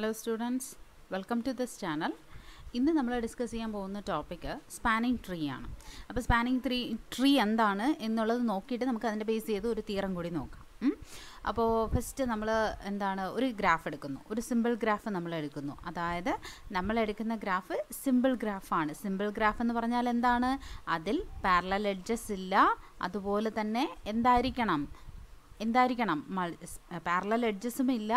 Hello students welcome to this channel ഇന്ന് നമ്മൾ discuss ചെയ്യാൻ പോകുന്ന ടോപ്പിക്ക് സ്പാനിങ് ട്രീ ആണ് അപ്പോൾ സ്പാനിങ് ട്രീ ട്രീ എന്താണ് എന്നുള്ളത് നോക്കിയിട്ട് നമുക്ക് അതിൻ്റെ ബേസ് ചെയ്ത് ഒരു തീരം കൂടി നോക്കാം അപ്പോൾ ഫസ്റ്റ് നമ്മൾ എന്താണ് ഒരു ഗ്രാഫ് എടുക്കുന്നു ഒരു സിമ്പിൾ ഗ്രാഫ് നമ്മൾ എടുക്കുന്നു അതായത് നമ്മൾ എടുക്കുന്ന ഗ്രാഫ് സിമ്പിൾ ഗ്രാഫാണ് സിമ്പിൾ ഗ്രാഫ് എന്ന് പറഞ്ഞാൽ എന്താണ് അതിൽ പാരലൽ എഡ്ജസ് ഇല്ല അതുപോലെ തന്നെ എന്തായിരിക്കണം എന്തായിരിക്കണം പാരലൽ എഡ്ജസും ഇല്ല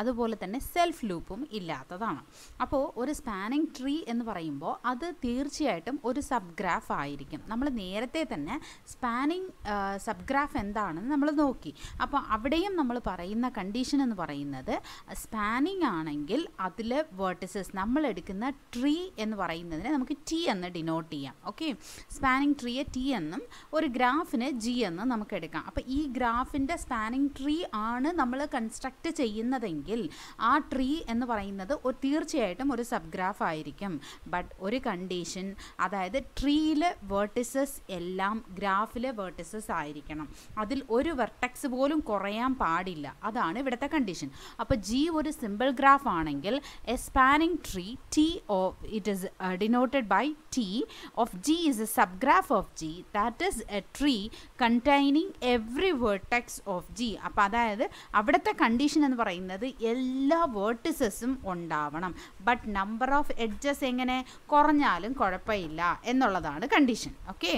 അതുപോലെ തന്നെ സെൽഫ് ലൂപ്പും ഇല്ലാത്തതാണ് അപ്പോൾ ഒരു സ്പാനിങ് ട്രീ എന്ന് പറയുമ്പോൾ അത് തീർച്ചയായിട്ടും ഒരു സബ്ഗ്രാഫ് ആയിരിക്കും നമ്മൾ നേരത്തെ തന്നെ സ്പാനിങ് സബ്ഗ്രാഫ് എന്താണെന്ന് നമ്മൾ നോക്കി അപ്പോൾ അവിടെയും നമ്മൾ പറയുന്ന കണ്ടീഷൻ എന്ന് പറയുന്നത് സ്പാനിങ് ആണെങ്കിൽ അതിൽ വേർട്ടിസസ് നമ്മൾ എടുക്കുന്ന ട്രീ എന്ന് പറയുന്നതിനെ നമുക്ക് ടി എന്ന് ഡിനോട്ട് ചെയ്യാം ഓക്കെ സ്പാനിങ് ട്രീയെ ടി എന്നും ഒരു ഗ്രാഫിന് ജി എന്നും നമുക്ക് എടുക്കാം അപ്പോൾ ഈ ഗ്രാഫിൻ്റെ സ്പാനിങ് ട്രീ ആണ് നമ്മൾ കൺസ്ട്രക്റ്റ് ചെയ്യുന്നത് പറയുന്നതെങ്കിൽ ആ ട്രീ എന്ന് പറയുന്നത് ഒരു തീർച്ചയായിട്ടും ഒരു സബ്ഗ്രാഫ് ആയിരിക്കും ബട്ട് ഒരു കണ്ടീഷൻ അതായത് ട്രീയിലെ വേർട്ടിസസ് എല്ലാം ഗ്രാഫിലെ വേർട്ടിസസ് ആയിരിക്കണം അതിൽ ഒരു വെർട്ടക്സ് പോലും കുറയാൻ പാടില്ല അതാണ് ഇവിടുത്തെ കണ്ടീഷൻ അപ്പോൾ ജി ഒരു സിമ്പിൾ ഗ്രാഫ് ആണെങ്കിൽ a spanning tree T oh it is denoted by T of G is a subgraph of G that is a tree containing every vertex of G അപ്പോൾ അതായത് അവിടുത്തെ കണ്ടീഷൻ എന്ന് പറയുന്നത് പറയുന്നത് എല്ലാ വേർട്ടിസസും ഉണ്ടാവണം ബട്ട് നമ്പർ ഓഫ് എഡ്ജസ് എങ്ങനെ കുറഞ്ഞാലും കുഴപ്പമില്ല എന്നുള്ളതാണ് കണ്ടീഷൻ ഓക്കെ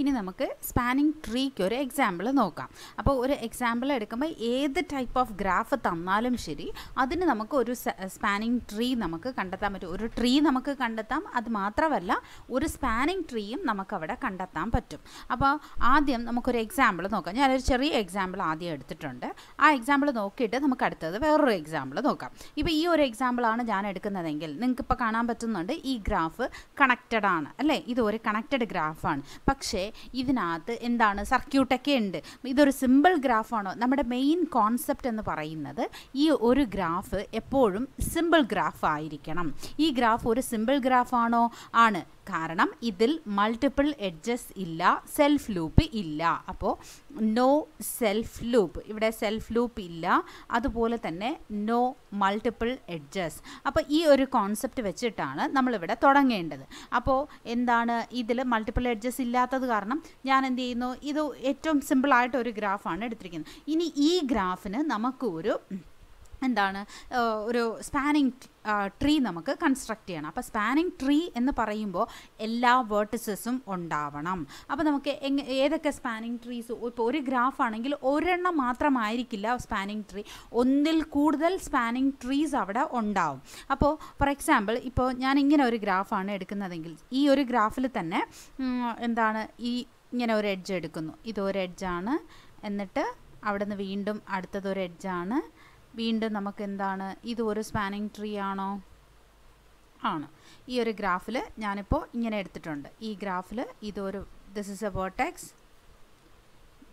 ഇനി നമുക്ക് സ്പാനിങ് ട്രീക്ക് ഒരു എക്സാമ്പിൾ നോക്കാം അപ്പോൾ ഒരു എക്സാമ്പിൾ എടുക്കുമ്പോൾ ഏത് ടൈപ്പ് ഓഫ് ഗ്രാഫ് തന്നാലും ശരി അതിന് നമുക്ക് ഒരു സ്പാനിങ് ട്രീ നമുക്ക് കണ്ടെത്താൻ പറ്റും ഒരു ട്രീ നമുക്ക് കണ്ടെത്താം അത് മാത്രമല്ല ഒരു സ്പാനിങ് ട്രീയും നമുക്ക് അവിടെ കണ്ടെത്താൻ പറ്റും അപ്പോൾ ആദ്യം നമുക്കൊരു എക്സാമ്പിൾ നോക്കാം ഞാനൊരു ചെറിയ എക്സാമ്പിൾ ആദ്യം എടുത്തിട്ടുണ്ട് ആ എക്സാമ്പിൾ നോക്കിയിട്ട് നമുക്ക് അടുത്തത് വേറൊരു എക്സാമ്പിൾ നോക്കാം ഇപ്പോൾ ഈ ഒരു എക്സാമ്പിളാണ് ഞാൻ എടുക്കുന്നതെങ്കിൽ നിങ്ങൾക്കിപ്പോൾ കാണാൻ പറ്റുന്നുണ്ട് ഈ ഗ്രാഫ് കണക്റ്റഡ് ആണ് അല്ലേ ഇത് ഒരു കണക്റ്റഡ് ഗ്രാഫാണ് പക്ഷേ പക്ഷേ ഇതിനകത്ത് എന്താണ് സർക്യൂട്ടൊക്കെ ഉണ്ട് ഇതൊരു സിമ്പിൾ ഗ്രാഫാണോ നമ്മുടെ മെയിൻ കോൺസെപ്റ്റ് എന്ന് പറയുന്നത് ഈ ഒരു ഗ്രാഫ് എപ്പോഴും സിമ്പിൾ ഗ്രാഫ് ആയിരിക്കണം ഈ ഗ്രാഫ് ഒരു സിമ്പിൾ ഗ്രാഫാണോ ആണ് കാരണം ഇതിൽ മൾട്ടിപ്പിൾ എഡ്ജസ് ഇല്ല സെൽഫ് ലൂപ്പ് ഇല്ല അപ്പോൾ നോ സെൽഫ് ലൂപ്പ് ഇവിടെ സെൽഫ് ലൂപ്പ് ഇല്ല അതുപോലെ തന്നെ നോ മൾട്ടിപ്പിൾ എഡ്ജസ് അപ്പോൾ ഈ ഒരു കോൺസെപ്റ്റ് വെച്ചിട്ടാണ് നമ്മളിവിടെ തുടങ്ങേണ്ടത് അപ്പോൾ എന്താണ് ഇതിൽ മൾട്ടിപ്പിൾ എഡ്ജസ് ഇല്ലാത്തത് കാരണം ഞാൻ എന്ത് ചെയ്യുന്നു ഇത് ഏറ്റവും സിമ്പിളായിട്ട് ഒരു ഗ്രാഫാണ് എടുത്തിരിക്കുന്നത് ഇനി ഈ ഗ്രാഫിന് നമുക്ക് ഒരു എന്താണ് ഒരു സ്പാനിങ് ട്രീ നമുക്ക് കൺസ്ട്രക്റ്റ് ചെയ്യണം അപ്പോൾ സ്പാനിങ് ട്രീ എന്ന് പറയുമ്പോൾ എല്ലാ വേർട്ടിസസും ഉണ്ടാവണം അപ്പോൾ നമുക്ക് എങ് ഏതൊക്കെ സ്പാനിങ് ട്രീസ് ഇപ്പോൾ ഒരു ഗ്രാഫ് ആണെങ്കിൽ ഒരെണ്ണം മാത്രമായിരിക്കില്ല സ്പാനിങ് ട്രീ ഒന്നിൽ കൂടുതൽ സ്പാനിങ് ട്രീസ് അവിടെ ഉണ്ടാവും അപ്പോൾ ഫോർ എക്സാമ്പിൾ ഇപ്പോൾ ഞാൻ ഇങ്ങനെ ഒരു ഗ്രാഫാണ് എടുക്കുന്നതെങ്കിൽ ഈ ഒരു ഗ്രാഫിൽ തന്നെ എന്താണ് ഈ ഇങ്ങനെ ഒരു എഡ്ജ് എടുക്കുന്നു ഇതൊരു എഡ്ജാണ് എന്നിട്ട് അവിടെ നിന്ന് വീണ്ടും അടുത്തതൊരു എഡ്ജാണ് ആണ് വീണ്ടും നമുക്ക് എന്താണ് ഇത് ഒരു സ്പാനിങ് ട്രീ ആണോ ആണ് ഈ ഒരു ഗ്രാഫിൽ ഞാനിപ്പോൾ ഇങ്ങനെ എടുത്തിട്ടുണ്ട് ഈ ഗ്രാഫിൽ ഇതൊരു this is a vertex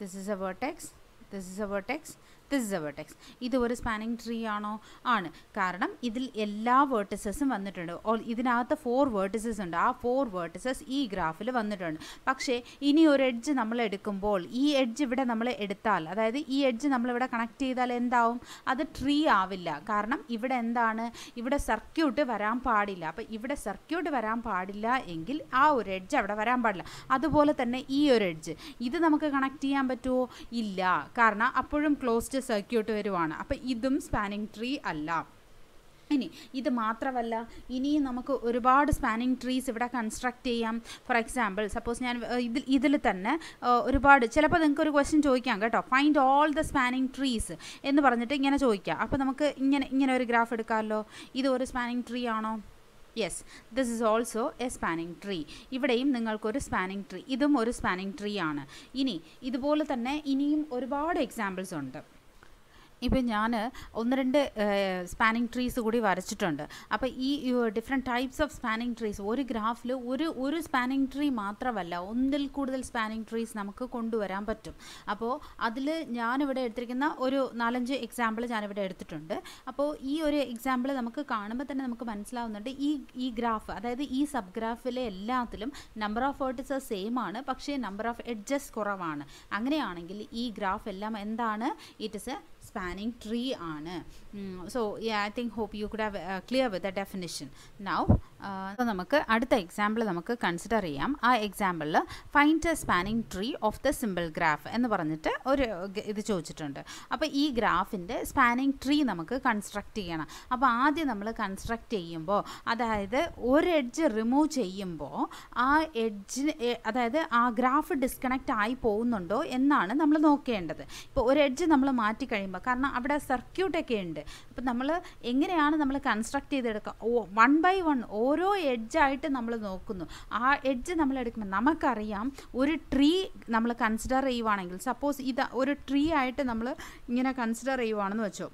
this is a vertex this is a vertex this is a vertex ഇത് ഒരു സ്പാനിങ് ട്രീ ആണോ ആണ് കാരണം ഇതിൽ എല്ലാ വേർട്ടിസസും വന്നിട്ടുണ്ട് ഓൾ ഇതിനകത്ത് ഫോർ വേർട്ടിസസ് ഉണ്ട് ആ ഫോർ വേർട്ടിസസ് ഈ ഗ്രാഫിൽ വന്നിട്ടുണ്ട് പക്ഷേ ഇനി ഒരു എഡ്ജ് നമ്മൾ എടുക്കുമ്പോൾ ഈ എഡ്ജ് ഇവിടെ നമ്മൾ എടുത്താൽ അതായത് ഈ എഡ്ജ് നമ്മളിവിടെ കണക്ട് ചെയ്താൽ എന്താവും അത് ട്രീ ആവില്ല കാരണം ഇവിടെ എന്താണ് ഇവിടെ സർക്യൂട്ട് വരാൻ പാടില്ല അപ്പം ഇവിടെ സർക്യൂട്ട് വരാൻ പാടില്ല എങ്കിൽ ആ ഒരു എഡ്ജ് അവിടെ വരാൻ പാടില്ല അതുപോലെ തന്നെ ഈ ഒരു എഡ്ജ് ഇത് നമുക്ക് കണക്ട് ചെയ്യാൻ പറ്റുമോ ഇല്ല കാരണം അപ്പോഴും ക്ലോസ്ഡ് സർക്യൂട്ട് വരുവാണ് അപ്പോൾ ഇതും സ്പാനിങ് ട്രീ അല്ല ഇനി ഇത് മാത്രമല്ല ഇനിയും നമുക്ക് ഒരുപാട് സ്പാനിങ് ട്രീസ് ഇവിടെ കൺസ്ട്രക്ട് ചെയ്യാം ഫോർ എക്സാമ്പിൾ സപ്പോസ് ഞാൻ ഇതിൽ ഇതിൽ തന്നെ ഒരുപാട് ചിലപ്പോൾ നിങ്ങൾക്ക് ഒരു ക്വസ്റ്റ്യൻ ചോദിക്കാം കേട്ടോ find all the spanning trees എന്ന് പറഞ്ഞിട്ട് ഇങ്ങനെ ചോദിക്കാം അപ്പോൾ നമുക്ക് ഇങ്ങനെ ഇങ്ങനെ ഒരു ഗ്രാഫ് എടുക്കാമല്ലോ ഇത് ഒരു സ്പാനിങ് ട്രീ ആണോ yes this is also a spanning tree ഇവിടെയും നിങ്ങൾക്കൊരു സ്പാനിങ് ട്രീ ഇതും ഒരു സ്പാനിങ് ട്രീ ആണ് ഇനി ഇതുപോലെ തന്നെ ഇനിയും ഒരുപാട് എക്സാമ്പിൾസ് ഉണ്ട് ഇപ്പം ഞാൻ ഒന്ന് രണ്ട് സ്പാനിങ് ട്രീസ് കൂടി വരച്ചിട്ടുണ്ട് അപ്പോൾ ഈ different types of spanning trees ഒരു ഗ്രാഫിൽ ഒരു ഒരു സ്പാനിങ് ട്രീ മാത്രമല്ല ഒന്നിൽ കൂടുതൽ സ്പാനിങ് ട്രീസ് നമുക്ക് കൊണ്ടുവരാൻ പറ്റും അപ്പോൾ അതിൽ ഞാനിവിടെ എടുത്തിരിക്കുന്ന ഒരു നാലഞ്ച് എക്സാമ്പിൾ ഞാനിവിടെ എടുത്തിട്ടുണ്ട് അപ്പോൾ ഈ ഒരു എക്സാമ്പിൾ നമുക്ക് കാണുമ്പോൾ തന്നെ നമുക്ക് മനസ്സിലാവുന്നുണ്ട് ഈ ഈ ഗ്രാഫ് അതായത് ഈ സബ് ഗ്രാഫിലെ എല്ലാത്തിലും നമ്പർ ഓഫ് വേർട്ടിസ് സെയിം ആണ് പക്ഷേ നമ്പർ ഓഫ് എഡ്ജസ് കുറവാണ് അങ്ങനെയാണെങ്കിൽ ഈ ഗ്രാഫ് എല്ലാം എന്താണ് it is a spanning tree aanu it? so yeah i think hope you could have a uh, clear with the definition now അപ്പോൾ നമുക്ക് അടുത്ത എക്സാമ്പിൾ നമുക്ക് കൺസിഡർ ചെയ്യാം ആ എക്സാമ്പിളിൽ find a spanning tree of the simple graph എന്ന് പറഞ്ഞിട്ട് ഒരു ഇത് ചോദിച്ചിട്ടുണ്ട് അപ്പോൾ ഈ ഗ്രാഫിൻ്റെ സ്പാനിങ് ട്രീ നമുക്ക് കൺസ്ട്രക്റ്റ് ചെയ്യണം അപ്പോൾ ആദ്യം നമ്മൾ കൺസ്ട്രക്റ്റ് ചെയ്യുമ്പോൾ അതായത് ഒരു എഡ്ജ് റിമൂവ് ചെയ്യുമ്പോൾ ആ എഡ്ജിന് അതായത് ആ ഗ്രാഫ് ഡിസ്കണക്റ്റ് ആയി പോകുന്നുണ്ടോ എന്നാണ് നമ്മൾ നോക്കേണ്ടത് ഇപ്പോൾ ഒരു എഡ്ജ് നമ്മൾ മാറ്റി കഴിയുമ്പോൾ കാരണം അവിടെ സർക്യൂട്ടൊക്കെ ഉണ്ട് അപ്പോൾ നമ്മൾ എങ്ങനെയാണ് നമ്മൾ കൺസ്ട്രക്റ്റ് ചെയ്തെടുക്കുക വൺ ബൈ വൺ ഓ ഓരോ എഡ്ജായിട്ട് നമ്മൾ നോക്കുന്നു ആ എഡ്ജ് നമ്മൾ എടുക്കുമ്പോൾ നമുക്കറിയാം ഒരു ട്രീ നമ്മൾ കൺസിഡർ ചെയ്യുവാണെങ്കിൽ സപ്പോസ് ഇത് ഒരു ട്രീ ആയിട്ട് നമ്മൾ ഇങ്ങനെ കൺസിഡർ ചെയ്യുവാണെന്ന് വെച്ചോ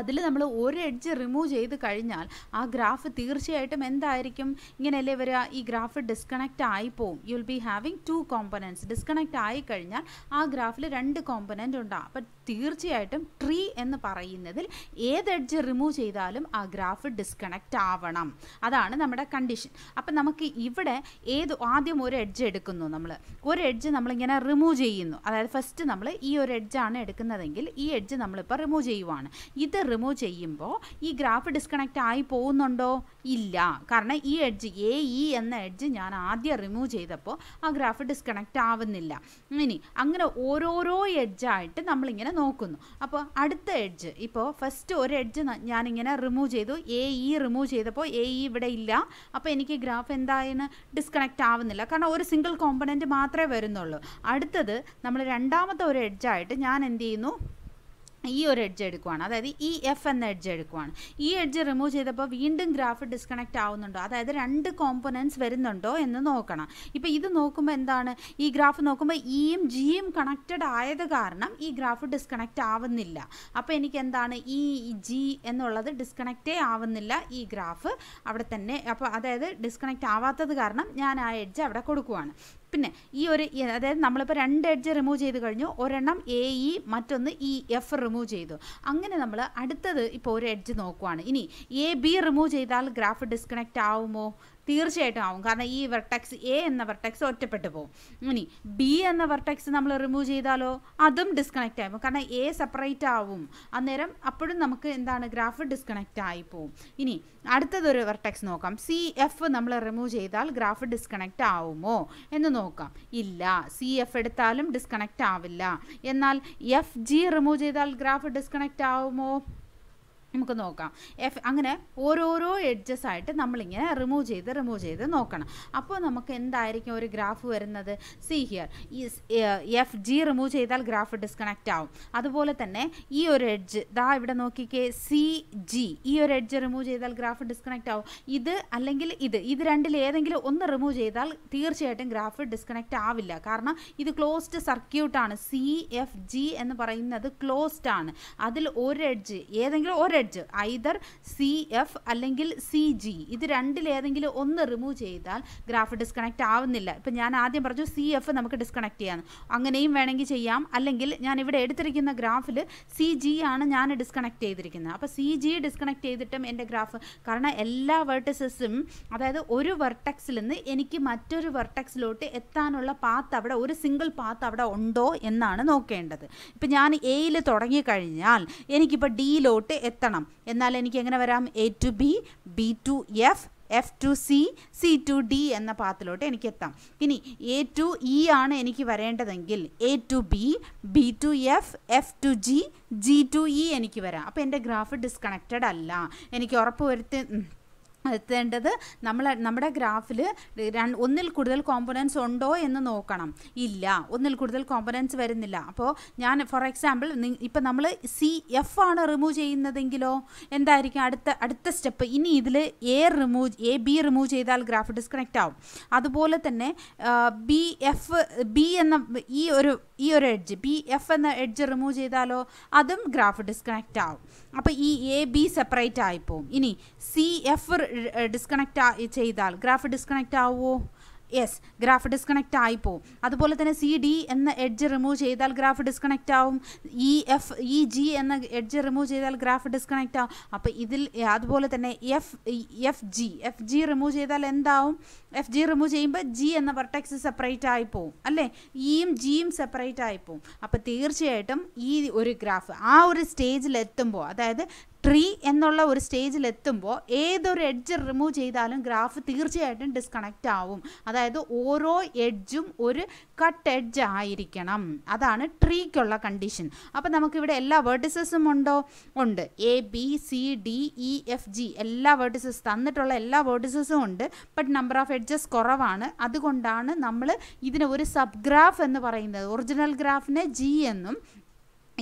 അതിൽ നമ്മൾ ഒരു എഡ്ജ് റിമൂവ് ചെയ്ത് കഴിഞ്ഞാൽ ആ ഗ്രാഫ് തീർച്ചയായിട്ടും എന്തായിരിക്കും ഇങ്ങനെയല്ലേ വരിക ഈ ഗ്രാഫ് ഡിസ്കണക്റ്റ് ആയി പോവും you will be having two components disconnect ആയി കഴിഞ്ഞാൽ ആ ഗ്രാഫിൽ രണ്ട് കോമ്പനൻ്റ് ഉണ്ടാകും അപ്പം തീർച്ചയായിട്ടും ട്രീ എന്ന് പറയുന്നതിൽ ഏത് എഡ്ജ് റിമൂവ് ചെയ്താലും ആ ഗ്രാഫ് ഡിസ്കണക്റ്റ് ആവണം അതാണ് നമ്മുടെ കണ്ടീഷൻ അപ്പം നമുക്ക് ഇവിടെ ഏത് ആദ്യം ഒരു എഡ്ജ് എടുക്കുന്നു നമ്മൾ ഒരു എഡ്ജ് നമ്മളിങ്ങനെ റിമൂവ് ചെയ്യുന്നു അതായത് ഫസ്റ്റ് നമ്മൾ ഈ ഒരു എഡ്ജാണ് എടുക്കുന്നതെങ്കിൽ ഈ എഡ്ജ് നമ്മളിപ്പോൾ റിമൂവ് ചെയ്യുവാണ് ഇത് റിമൂവ് ചെയ്യുമ്പോൾ ഈ ഗ്രാഫ് ഡിസ്കണക്റ്റ് ആയി പോകുന്നുണ്ടോ ഇല്ല കാരണം ഈ എഡ്ജ് എ ഇ എന്ന എഡ്ജ് ഞാൻ ആദ്യം റിമൂവ് ചെയ്തപ്പോൾ ആ ഗ്രാഫ് ഡിസ്കണക്റ്റ് ആവുന്നില്ല ഇനി അങ്ങനെ ഓരോരോ എഡ്ജായിട്ട് നമ്മളിങ്ങനെ നോക്കുന്നു അപ്പോൾ അടുത്ത എഡ്ജ് ഇപ്പോൾ ഫസ്റ്റ് ഒരു എഡ്ജ് ഞാനിങ്ങനെ റിമൂവ് ചെയ്തു എ ഇ e റിമൂവ് ചെയ്തപ്പോൾ എ ഇ e ഇവിടെ ഇല്ല അപ്പോൾ എനിക്ക് ഗ്രാഫ് എന്തായെന്ന് ഡിസ്കണക്റ്റ് ആവുന്നില്ല കാരണം ഒരു സിംഗിൾ കോമ്പണൻറ്റ് മാത്രമേ വരുന്നുള്ളൂ അടുത്തത് നമ്മൾ രണ്ടാമത്തെ ഒരു എഡ്ജായിട്ട് ഞാൻ എന്ത് ചെയ്യുന്നു ഈ ഒരു എഡ്ജ് എടുക്കുവാണ് അതായത് ഈ എഫ് എന്ന എഡ്ജ് എടുക്കുവാണ് ഈ എഡ്ജ് റിമൂവ് ചെയ്തപ്പോൾ വീണ്ടും ഗ്രാഫ് ഡിസ്കണക്ട് ആവുന്നുണ്ടോ അതായത് രണ്ട് കോമ്പൊനൻസ് വരുന്നുണ്ടോ എന്ന് നോക്കണം ഇപ്പോൾ ഇത് നോക്കുമ്പോൾ എന്താണ് ഈ ഗ്രാഫ് നോക്കുമ്പോൾ ഇയും e ജിയും കണക്റ്റഡ് ആയത് കാരണം ഈ ഗ്രാഫ് ഡിസ്കണക്റ്റ് ആവുന്നില്ല അപ്പോൾ എനിക്ക് എന്താണ് ഈ ജി എന്നുള്ളത് ഡിസ്കണക്റ്റേ ആവുന്നില്ല ഈ ഗ്രാഫ് അവിടെ തന്നെ അപ്പോൾ അതായത് ഡിസ്കണക്റ്റ് ആവാത്തത് കാരണം ഞാൻ ആ എഡ്ജ് അവിടെ കൊടുക്കുവാണ് പിന്നെ ഈ ഒരു അതായത് നമ്മളിപ്പോൾ രണ്ട് എഡ്ജ് റിമൂവ് ചെയ്ത് കഴിഞ്ഞു ഒരെണ്ണം എ ഇ e, മറ്റൊന്ന് ഇ എഫ് റിമൂവ് ചെയ്തു അങ്ങനെ നമ്മൾ അടുത്തത് ഇപ്പോൾ ഒരു എഡ്ജ് നോക്കുവാണ് ഇനി എ ബി റിമൂവ് ചെയ്താൽ ഗ്രാഫ് ഡിസ്കണക്റ്റ് ആവുമോ തീർച്ചയായിട്ടും ആവും കാരണം ഈ വെർട്ടെക്സ് എ എന്ന വെർട്ടെക്സ് ഒറ്റപ്പെട്ടു പോകും ഇനി ബി എന്ന വെർട്ടെക്സ് നമ്മൾ റിമൂവ് ചെയ്താലോ അതും ഡിസ്കണക്റ്റ് ആയി കാരണം എ സെപ്പറേറ്റ് ആവും അന്നേരം അപ്പോഴും നമുക്ക് എന്താണ് ഗ്രാഫ് ഡിസ്കണക്റ്റ് ആയി പോകും ഇനി അടുത്തതൊരു വെർട്ടെക്സ് നോക്കാം സി എഫ് നമ്മൾ റിമൂവ് ചെയ്താൽ ഗ്രാഫ് ഡിസ്കണക്റ്റ് ആവുമോ എന്ന് നോക്കാം ഇല്ല സി എഫ് എടുത്താലും ഡിസ്കണക്റ്റ് ആവില്ല എന്നാൽ എഫ് ജി റിമൂവ് ചെയ്താൽ ഗ്രാഫ് ഡിസ്കണക്റ്റ് ആവുമോ നമുക്ക് നോക്കാം എഫ് അങ്ങനെ ഓരോരോ എഡ്ജസ് ആയിട്ട് നമ്മളിങ്ങനെ റിമൂവ് ചെയ്ത് റിമൂവ് ചെയ്ത് നോക്കണം അപ്പോൾ നമുക്ക് എന്തായിരിക്കും ഒരു ഗ്രാഫ് വരുന്നത് see here F G remove ചെയ്താൽ ഗ്രാഫ് ഡിസ്കണക്റ്റ് ആവും അതുപോലെ തന്നെ ഈ ഒരു എഡ്ജ് ദാ ഇവിടെ നോക്കിക്കേ സി ജി ഈ ഒരു എഡ്ജ് റിമൂവ് ചെയ്താൽ ഗ്രാഫ് ഡിസ്കണക്റ്റ് ആവും ഇത് അല്ലെങ്കിൽ ഇത് ഇത് രണ്ടിൽ ഏതെങ്കിലും ഒന്ന് റിമൂവ് ചെയ്താൽ തീർച്ചയായിട്ടും ഗ്രാഫ് ഡിസ്കണക്റ്റ് ആവില്ല കാരണം ഇത് ക്ലോസ്ഡ് സർക്യൂട്ടാണ് സി എഫ് ജി എന്ന് പറയുന്നത് ക്ലോസ്ഡ് ആണ് അതിൽ ഒരു എഡ്ജ് ഏതെങ്കിലും ഒരു ഹെഡ് ഐദർ സി എഫ് അല്ലെങ്കിൽ സി ജി ഇത് രണ്ടിലേതെങ്കിലും ഒന്ന് റിമൂവ് ചെയ്താൽ ഗ്രാഫ് ഡിസ്കണക്റ്റ് ആവുന്നില്ല ഇപ്പം ഞാൻ ആദ്യം പറഞ്ഞു സി എഫ് നമുക്ക് ഡിസ്കണക്ട് ചെയ്യാം അങ്ങനെയും വേണമെങ്കിൽ ചെയ്യാം അല്ലെങ്കിൽ ഞാൻ ഇവിടെ എടുത്തിരിക്കുന്ന ഗ്രാഫിൽ സി ജി ആണ് ഞാൻ ഡിസ്കണക്ട് ചെയ്തിരിക്കുന്നത് അപ്പോൾ സി ജി ഡിസ്കണക്ട് ചെയ്തിട്ടും എൻ്റെ ഗ്രാഫ് കാരണം എല്ലാ വെർട്ടിസസും അതായത് ഒരു വെർട്ടക്സിൽ നിന്ന് എനിക്ക് മറ്റൊരു വെർട്ടക്സിലോട്ട് എത്താനുള്ള പാത്ത് അവിടെ ഒരു സിംഗിൾ പാത്ത് അവിടെ ഉണ്ടോ എന്നാണ് നോക്കേണ്ടത് ഇപ്പം ഞാൻ എയിൽ തുടങ്ങിക്കഴിഞ്ഞാൽ എനിക്കിപ്പോൾ ഡിയിലോട്ട് എത്താൻ എത്തണം എന്നാൽ എനിക്ക് എങ്ങനെ വരാം A to B B to F F to C C to D എന്ന പാത്തിലോട്ട് എനിക്ക് എത്താം ഇനി എ ടു ഇ ആണ് എനിക്ക് വരേണ്ടതെങ്കിൽ A to B B to F F to G G to E എനിക്ക് വരാം അപ്പോൾ എൻ്റെ ഗ്രാഫ് ഡിസ്കണക്റ്റഡ് അല്ല എനിക്ക് ഉറപ്പ് വരുത്തി എത്തേണ്ടത് നമ്മൾ നമ്മുടെ ഗ്രാഫിൽ ഒന്നിൽ കൂടുതൽ കോമ്പനൻസ് ഉണ്ടോ എന്ന് നോക്കണം ഇല്ല ഒന്നിൽ കൂടുതൽ കോമ്പനൻസ് വരുന്നില്ല അപ്പോൾ ഞാൻ ഫോർ എക്സാമ്പിൾ ഇപ്പം നമ്മൾ സി എഫ് ആണ് റിമൂവ് ചെയ്യുന്നതെങ്കിലോ എന്തായിരിക്കും അടുത്ത അടുത്ത സ്റ്റെപ്പ് ഇനി ഇതിൽ A remove A B remove ചെയ്താൽ ഗ്രാഫ് ഡിസ്കണക്റ്റ് ആവും അതുപോലെ തന്നെ ബി എഫ് ബി എന്ന ഈ ഒരു ഈ ഒരു എഡ്ജ് ബി എഫ് എന്ന എഡ്ജ് റിമൂവ് ചെയ്താലോ അതും ഗ്രാഫ് ഡിസ്കണക്റ്റ് ആവും അപ്പോൾ ഈ എ ബി സെപ്പറേറ്റ് ആയിപ്പോവും ഇനി സി എഫ് ഡിസ്കണക്റ്റ് ചെയ്താൽ ഗ്രാഫ് ഡിസ്കണക്റ്റ് ആവുമോ യെസ് ഗ്രാഫ് ഡിസ്കണക്റ്റ് ആയിപ്പോവും അതുപോലെ തന്നെ സി ഡി എന്ന എഡ്ജ് റിമൂവ് ചെയ്താൽ ഗ്രാഫ് ഡിസ്കണക്റ്റ് ആവും ഇ എഫ് ഇ ജി എന്ന എഡ്ജ് റിമൂവ് ചെയ്താൽ ഗ്രാഫ് ഡിസ്കണക്റ്റ് ആവും അപ്പോൾ ഇതിൽ അതുപോലെ തന്നെ F F G F G remove ചെയ്താൽ എന്താവും എഫ് ജി റിമൂവ് ചെയ്യുമ്പോൾ ജി എന്ന വെർട്ടെക്സ് സെപ്പറേറ്റ് ആയിപ്പോവും അല്ലേ ഇയും e ജിയും സെപ്പറേറ്റ് ആയിപ്പോവും അപ്പോൾ തീർച്ചയായിട്ടും ഈ ഒരു ഗ്രാഫ് ആ ഒരു സ്റ്റേജിൽ എത്തുമ്പോൾ അതായത് ട്രീ എന്നുള്ള ഒരു സ്റ്റേജിലെത്തുമ്പോൾ ഏതൊരു എഡ്ജ് റിമൂവ് ചെയ്താലും ഗ്രാഫ് തീർച്ചയായിട്ടും ഡിസ്കണക്റ്റ് ആവും അതായത് ഓരോ എഡ്ജും ഒരു കട്ട് എഡ്ജ് ആയിരിക്കണം അതാണ് ട്രീക്കുള്ള കണ്ടീഷൻ അപ്പോൾ നമുക്കിവിടെ എല്ലാ വേർഡിസസും ഉണ്ടോ ഉണ്ട് A B C D E F G എല്ലാ വേർഡിസസ് തന്നിട്ടുള്ള എല്ലാ വേർഡിസസും ഉണ്ട് ബട്ട് നമ്പർ ഓഫ് എഡ്ജസ് കുറവാണ് അതുകൊണ്ടാണ് നമ്മൾ ഇതിനെ ഒരു സബ് ഗ്രാഫ് എന്ന് പറയുന്നത് ഒറിജിനൽ ഗ്രാഫിനെ ജി എന്നും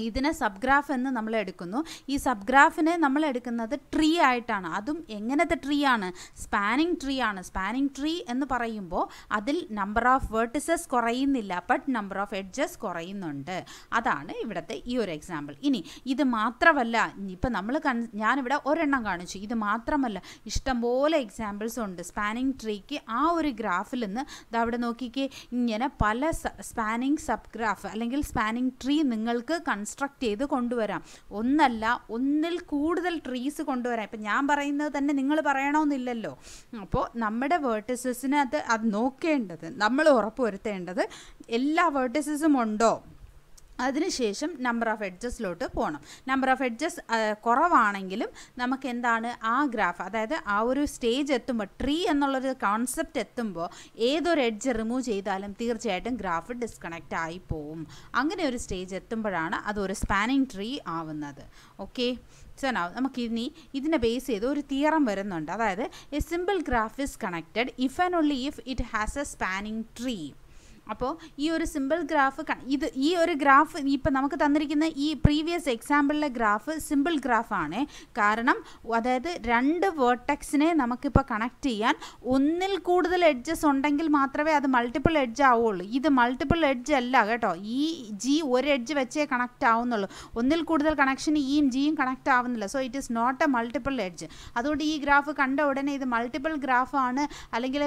ഇതിനെ സബ്ഗ്രാഫ് എന്ന് നമ്മൾ എടുക്കുന്നു ഈ സബ്ഗ്രാഫിനെ നമ്മൾ എടുക്കുന്നത് ട്രീ ആയിട്ടാണ് അതും എങ്ങനത്തെ ട്രീ ആണ് സ്പാനിങ് ട്രീ ആണ് സ്പാനിങ് ട്രീ എന്ന് പറയുമ്പോൾ അതിൽ നമ്പർ ഓഫ് വേർട്ടിസസ് കുറയുന്നില്ല ബട്ട് നമ്പർ ഓഫ് എഡ്ജസ് കുറയുന്നുണ്ട് അതാണ് ഇവിടുത്തെ ഈ ഒരു എക്സാമ്പിൾ ഇനി ഇത് മാത്രമല്ല ഇപ്പം നമ്മൾ കൺ ഞാനിവിടെ ഒരെണ്ണം കാണിച്ചു ഇത് മാത്രമല്ല ഇഷ്ടംപോലെ എക്സാമ്പിൾസ് ഉണ്ട് സ്പാനിങ് ട്രീക്ക് ആ ഒരു ഗ്രാഫിൽ നിന്ന് ഇത് അവിടെ നോക്കിക്കേ ഇങ്ങനെ പല സ്പാനിങ് സബ്ഗ്രാഫ് അല്ലെങ്കിൽ സ്പാനിങ് ട്രീ നിങ്ങൾക്ക് കൺ കൺസ്ട്രക്ട് ചെയ്ത് കൊണ്ടുവരാം ഒന്നല്ല ഒന്നിൽ കൂടുതൽ ട്രീസ് കൊണ്ടുവരാം ഇപ്പം ഞാൻ പറയുന്നത് തന്നെ നിങ്ങൾ പറയണമെന്നില്ലല്ലോ അപ്പോൾ നമ്മുടെ വേർട്ടിസസിനകത്ത് അത് നോക്കേണ്ടത് നമ്മൾ ഉറപ്പ് വരുത്തേണ്ടത് എല്ലാ വേർട്ടിസസും ഉണ്ടോ അതിനുശേഷം നമ്പർ ഓഫ് എഡ്ജസ്റ്റിലോട്ട് പോകണം നമ്പർ ഓഫ് എഡ്ജസ് കുറവാണെങ്കിലും നമുക്ക് എന്താണ് ആ ഗ്രാഫ് അതായത് ആ ഒരു സ്റ്റേജ് എത്തുമ്പോൾ ട്രീ എന്നുള്ളൊരു കോൺസെപ്റ്റ് എത്തുമ്പോൾ ഏതൊരു എഡ്ജ് റിമൂവ് ചെയ്താലും തീർച്ചയായിട്ടും ഗ്രാഫ് ഡിസ്കണക്റ്റ് ആയി പോവും അങ്ങനെ ഒരു സ്റ്റേജ് എത്തുമ്പോഴാണ് അതൊരു സ്പാനിങ് ട്രീ ആവുന്നത് ഓക്കെ സോ നൗ നമുക്ക് ഇനി ഇതിനെ ബേസ് ചെയ്ത് ഒരു തീറം വരുന്നുണ്ട് അതായത് a simple graph is connected if and only if it has a spanning tree അപ്പോൾ ഈ ഒരു സിമ്പിൾ ഗ്രാഫ് ഇത് ഈ ഒരു ഗ്രാഫ് ഇപ്പം നമുക്ക് തന്നിരിക്കുന്ന ഈ പ്രീവിയസ് എക്സാമ്പിളിലെ ഗ്രാഫ് സിമ്പിൾ ഗ്രാഫാണ് കാരണം അതായത് രണ്ട് വേർട്ടക്സിനെ നമുക്കിപ്പോൾ കണക്ട് ചെയ്യാൻ ഒന്നിൽ കൂടുതൽ എഡ്ജസ് ഉണ്ടെങ്കിൽ മാത്രമേ അത് മൾട്ടിപ്പിൾ എഡ്ജ് ആവുള്ളൂ ഇത് മൾട്ടിപ്പിൾ എഡ്ജ് അല്ല കേട്ടോ ഈ ജി ഒരു എഡ്ജ് വെച്ചേ കണക്റ്റ് ആവുന്നുള്ളൂ ഒന്നിൽ കൂടുതൽ കണക്ഷൻ ഇയും ജിയും കണക്റ്റ് ആവുന്നില്ല so it is not a multiple edge അതുകൊണ്ട് ഈ ഗ്രാഫ് കണ്ട ഉടനെ ഇത് മൾട്ടിപ്പിൾ ഗ്രാഫാണ് അല്ലെങ്കിൽ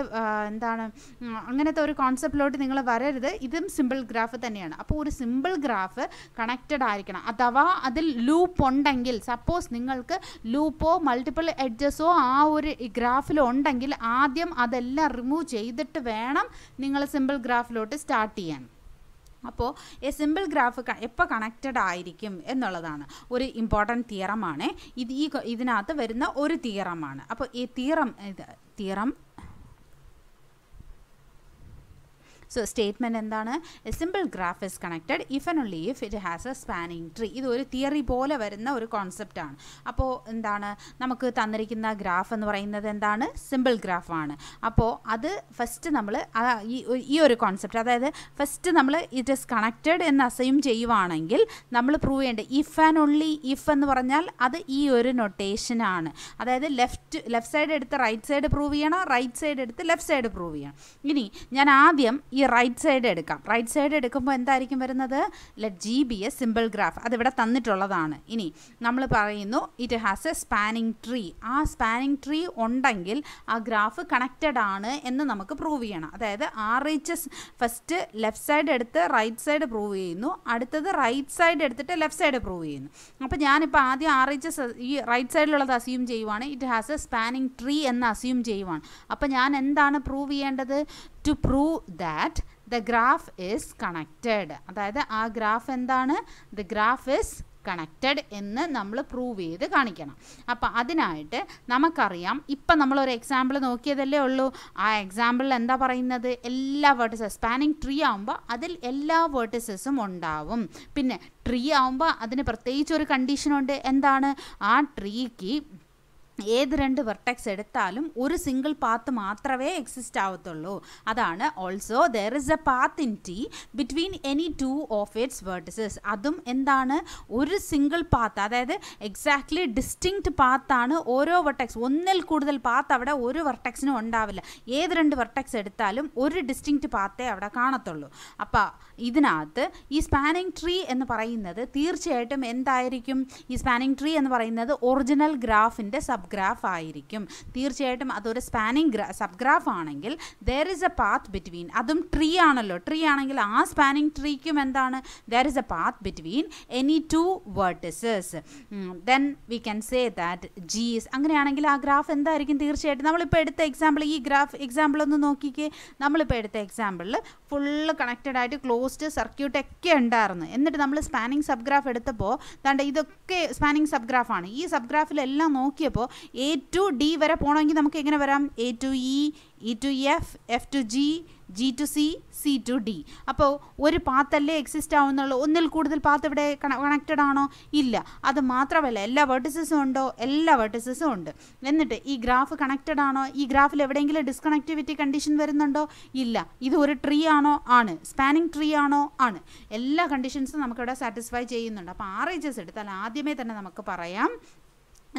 എന്താണ് അങ്ങനത്തെ ഒരു കോൺസെപ്റ്റിലോട്ട് നിങ്ങൾ വരരുത് ഇതും സിമ്പിൾ ഗ്രാഫ് തന്നെയാണ് അപ്പോൾ ഒരു സിമ്പിൾ ഗ്രാഫ് കണക്റ്റഡ് ആയിരിക്കണം അഥവാ അതിൽ ലൂപ്പ് ഉണ്ടെങ്കിൽ സപ്പോസ് നിങ്ങൾക്ക് ലൂപ്പോ മൾട്ടിപ്പിൾ എഡ്ജസോ ആ ഒരു ഗ്രാഫിലോ ഉണ്ടെങ്കിൽ ആദ്യം അതെല്ലാം റിമൂവ് ചെയ്തിട്ട് വേണം നിങ്ങൾ സിമ്പിൾ ഗ്രാഫിലോട്ട് സ്റ്റാർട്ട് ചെയ്യാൻ അപ്പോൾ എ സിമ്പിൾ ഗ്രാഫ് എപ്പോൾ കണക്റ്റഡ് ആയിരിക്കും എന്നുള്ളതാണ് ഒരു ഇമ്പോർട്ടൻറ്റ് തിയറമാണ് ഇത് ഈ ഇതിനകത്ത് വരുന്ന ഒരു തിയറമാണ് അപ്പോൾ ഈ തിയറം ഇത് തിയറം സോ സ്റ്റേറ്റ്മെൻറ്റ് എന്താണ് a simple graph is connected if and only if it has a spanning tree ഇത് ഒരു തിയറി പോലെ വരുന്ന ഒരു കോൺസെപ്റ്റാണ് അപ്പോൾ എന്താണ് നമുക്ക് തന്നിരിക്കുന്ന ഗ്രാഫ് എന്ന് പറയുന്നത് എന്താണ് സിമ്പിൾ ഗ്രാഫാണ് അപ്പോൾ അത് ഫസ്റ്റ് നമ്മൾ ഈ ഒരു കോൺസെപ്റ്റ് അതായത് ഫസ്റ്റ് നമ്മൾ ഇറ്റ് ഇസ് കണക്റ്റഡ് എന്ന് അസയും ചെയ്യുവാണെങ്കിൽ നമ്മൾ പ്രൂവ് ചെയ്യേണ്ടത് ഇഫ് ആൻഡ് ഓൺലി ഇഫ് എന്ന് പറഞ്ഞാൽ അത് ഈ ഒരു നൊട്ടേഷനാണ് അതായത് ലെഫ്റ്റ് ലെഫ്റ്റ് സൈഡ് എടുത്ത് റൈറ്റ് സൈഡ് പ്രൂവ് ചെയ്യണം റൈറ്റ് സൈഡ് എടുത്ത് ലെഫ്റ്റ് സൈഡ് പ്രൂവ് ചെയ്യണം ഇനി ഞാൻ ആദ്യം ഈ റൈറ്റ് സൈഡ് എടുക്കാം റൈറ്റ് സൈഡ് എടുക്കുമ്പോൾ എന്തായിരിക്കും വരുന്നത് let G be a simple graph അതിവിടെ തന്നിട്ടുള്ളതാണ് ഇനി നമ്മൾ പറയുന്നു it has a spanning tree ആ സ്പാനിങ് ട്രീ ഉണ്ടെങ്കിൽ ആ ഗ്രാഫ് കണക്റ്റഡ് ആണ് എന്ന് നമുക്ക് പ്രൂവ് ചെയ്യണം അതായത് R H S first left side എടുത്ത് റൈറ്റ് സൈഡ് പ്രൂവ് ചെയ്യുന്നു അടുത്തത് റൈറ്റ് സൈഡ് എടുത്തിട്ട് ലെഫ്റ്റ് സൈഡ് പ്രൂവ് ചെയ്യുന്നു അപ്പോൾ ഞാനിപ്പോൾ ആദ്യം ആർ എച്ച് എസ് ഈ റൈറ്റ് സൈഡിലുള്ളത് അസ്യൂം ചെയ്യുവാണ് it has a spanning tree എന്ന് അസ്യൂം ചെയ്യുവാണ് അപ്പോൾ ഞാൻ എന്താണ് പ്രൂവ് ചെയ്യേണ്ടത് to prove that the graph is connected അതായത് ആ ഗ്രാഫ് എന്താണ് ദ ഗ്രാഫ് ഈസ് കണക്റ്റഡ് എന്ന് നമ്മൾ പ്രൂവ് ചെയ്ത് കാണിക്കണം അപ്പം അതിനായിട്ട് നമുക്കറിയാം ഇപ്പം നമ്മളൊരു എക്സാമ്പിൾ നോക്കിയതല്ലേ ഉള്ളൂ ആ എക്സാമ്പിളിൽ എന്താ പറയുന്നത് എല്ലാ വേർട്ടിസസ് സ്പാനിങ് ട്രീ ആകുമ്പോൾ അതിൽ എല്ലാ വേർട്ടിസസും ഉണ്ടാവും പിന്നെ ട്രീ ആകുമ്പോൾ അതിന് പ്രത്യേകിച്ച് ഒരു കണ്ടീഷനുണ്ട് എന്താണ് ആ ട്രീക്ക് ഏത് രണ്ട് വെർട്ടെക്സ് എടുത്താലും ഒരു സിംഗിൾ പാത്ത് മാത്രമേ എക്സിസ്റ്റ് ആവത്തുള്ളൂ അതാണ് also there is a path in T between any two of its vertices അതും എന്താണ് ഒരു സിംഗിൾ പാത്ത് അതായത് എക്സാക്ട്ലി ഡിസ്റ്റിങ്ക്റ്റ് പാത്താണ് ഓരോ വെർട്ടെക്സ് ഒന്നിൽ കൂടുതൽ പാത്ത് അവിടെ ഒരു വെർട്ടെക്സിനും ഉണ്ടാവില്ല ഏത് രണ്ട് വെർട്ടെക്സ് എടുത്താലും ഒരു ഡിസ്റ്റിങ്ക്റ്റ് പാത്തേ അവിടെ കാണത്തുള്ളൂ അപ്പോൾ ഇതിനകത്ത് ഈ സ്പാനിങ് ട്രീ എന്ന് പറയുന്നത് തീർച്ചയായിട്ടും എന്തായിരിക്കും ഈ സ്പാനിങ് ട്രീ എന്ന് പറയുന്നത് ഒറിജിനൽ ഗ്രാഫിൻ്റെ സബ് സബ്ഗ്രാഫ് ഗ്രാഫ് ആയിരിക്കും തീർച്ചയായിട്ടും അതൊരു സ്പാനിങ് ഗ്രാ സബ്ഗ്രാഫ് ആണെങ്കിൽ there is a path between അതും ട്രീ ആണല്ലോ ട്രീ ആണെങ്കിൽ ആ സ്പാനിങ് ട്രീക്കും എന്താണ് there is a path between any two vertices then we can say that G's അങ്ങനെയാണെങ്കിൽ ആ ഗ്രാഫ് എന്തായിരിക്കും തീർച്ചയായിട്ടും നമ്മളിപ്പോൾ എടുത്ത എക്സാമ്പിൾ ഈ ഗ്രാഫ് എക്സാമ്പിൾ ഒന്ന് നോക്കിക്കേ നമ്മളിപ്പോൾ എടുത്ത എക്സാമ്പിളിൽ ഫുള്ള് കണക്റ്റഡ് ആയിട്ട് ക്ലോസ്ഡ് സർക്യൂട്ട് ഒക്കെ ഉണ്ടായിരുന്നു എന്നിട്ട് നമ്മൾ സ്പാനിങ് സബ്ഗ്രാഫ് എടുത്തപ്പോൾ ദാണ്ട് ഇതൊക്കെ സ്പാനിങ് സബ്ഗ്രാഫാണ് ഈ സബ്ഗ്രാഫിലെല്ലാം നോക്കിയപ്പോൾ എ ടു ഡി വരെ പോകണമെങ്കിൽ നമുക്ക് എങ്ങനെ വരാം A to E E to F F to G G to C C to D അപ്പോൾ ഒരു പാത്തല്ലേ എക്സിസ്റ്റ് ആവുന്നുള്ളൂ ഒന്നിൽ കൂടുതൽ പാത്ത് ഇവിടെ കണക്റ്റഡ് ആണോ ഇല്ല അത് മാത്രമല്ല എല്ലാ വെർട്ടിസസും ഉണ്ടോ എല്ലാ വെർട്ടിസസും ഉണ്ട് എന്നിട്ട് ഈ ഗ്രാഫ് കണക്റ്റഡ് ആണോ ഈ ഗ്രാഫിൽ എവിടെയെങ്കിലും ഡിസ്കണക്ടിവിറ്റി കണ്ടീഷൻ വരുന്നുണ്ടോ ഇല്ല ഇത് ഒരു ട്രീ ആണോ ആണ് സ്പാനിങ് ട്രീ ആണോ ആണ് എല്ലാ കണ്ടീഷൻസും നമുക്കിവിടെ സാറ്റിസ്ഫൈ ചെയ്യുന്നുണ്ട് അപ്പോൾ ആറ് എച്ച് എസ് എടുത്താൽ ആദ്യമേ തന്നെ നമുക്ക് പറയാം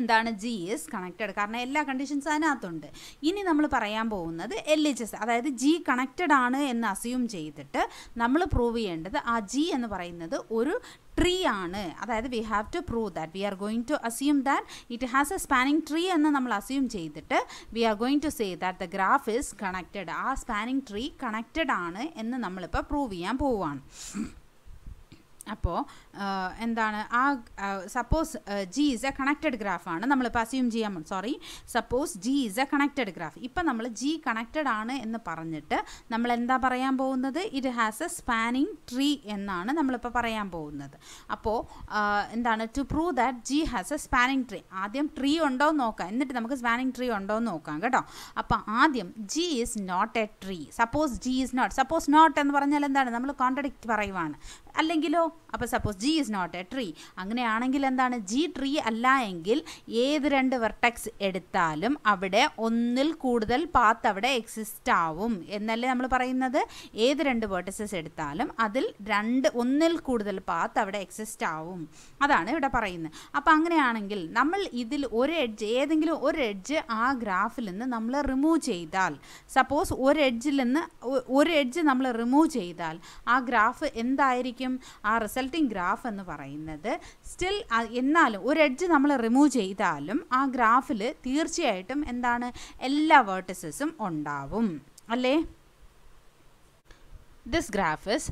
എന്താണ് ജി എസ് കണക്റ്റഡ് കാരണം എല്ലാ കണ്ടീഷൻസും അതിനകത്തുണ്ട് ഇനി നമ്മൾ പറയാൻ പോകുന്നത് എൽ എച്ച് എസ് അതായത് ജി കണക്റ്റഡ് ആണ് എന്ന് അസ്യൂം ചെയ്തിട്ട് നമ്മൾ പ്രൂവ് ചെയ്യേണ്ടത് ആ ജി എന്ന് പറയുന്നത് ഒരു ട്രീ ആണ് അതായത് we have to prove that we are going to assume that it has a spanning tree എന്ന് നമ്മൾ അസ്യൂം ചെയ്തിട്ട് we are going to say that the graph is connected ആ സ്പാനിങ് ട്രീ കണക്റ്റഡ് ആണ് എന്ന് നമ്മളിപ്പോൾ prove ചെയ്യാൻ പോവുകയാണ് അപ്പോൾ എന്താണ് ആ suppose G is a connected ഗ്രാഫാണ് നമ്മളിപ്പോൾ അസ്യൂം ചെയ്യാൻ sorry suppose G is a connected graph ഇപ്പം നമ്മൾ ജി കണക്റ്റഡ് ആണ് എന്ന് പറഞ്ഞിട്ട് നമ്മൾ എന്താ പറയാൻ പോകുന്നത് it has a spanning tree എന്നാണ് നമ്മളിപ്പോൾ പറയാൻ പോകുന്നത് അപ്പോൾ എന്താണ് to prove that G has a spanning tree ആദ്യം ട്രീ ഉണ്ടോ എന്ന് നോക്കാം എന്നിട്ട് നമുക്ക് സ്പാനിങ് ട്രീ ഉണ്ടോ എന്ന് നോക്കാം കേട്ടോ അപ്പോൾ ആദ്യം G is not a tree suppose G is not suppose not എന്ന് പറഞ്ഞാൽ എന്താണ് നമ്മൾ കോൺട്രഡിക്റ്റ് പറയുവാണ് അല്ലെങ്കിലോ അപ്പോൾ suppose G G is not a tree അങ്ങനെയാണെങ്കിൽ എന്താണ് ജി ട്രീ അല്ല എങ്കിൽ ഏത് രണ്ട് വെർട്ടെക്സ് എടുത്താലും അവിടെ ഒന്നിൽ കൂടുതൽ പാത്ത് അവിടെ എക്സിസ്റ്റ് ആവും എന്നല്ലേ നമ്മൾ പറയുന്നത് ഏത് രണ്ട് വേർട്ടസസ് എടുത്താലും അതിൽ രണ്ട് ഒന്നിൽ കൂടുതൽ പാത്ത് അവിടെ എക്സിസ്റ്റ് ആവും അതാണ് ഇവിടെ പറയുന്നത് അപ്പോൾ അങ്ങനെയാണെങ്കിൽ നമ്മൾ ഇതിൽ ഒരു എഡ്ജ് ഏതെങ്കിലും ഒരു എഡ്ജ് ആ ഗ്രാഫിൽ നിന്ന് നമ്മൾ റിമൂവ് ചെയ്താൽ സപ്പോസ് ഒരു എഡ്ജിൽ നിന്ന് ഒരു എഡ്ജ് നമ്മൾ റിമൂവ് ചെയ്താൽ ആ ഗ്രാഫ് എന്തായിരിക്കും ആ റിസൾട്ടിങ് ഗ്രാഫ് ഗ്രാഫ് എന്ന് പറയുന്നത് സ്റ്റിൽ എന്നാലും ഒരു എഡ്ജ് നമ്മൾ റിമൂവ് ചെയ്താലും ആ ഗ്രാഫിൽ തീർച്ചയായിട്ടും എന്താണ് എല്ലാ വേർട്ടിസസും ഉണ്ടാവും അല്ലേ this graph is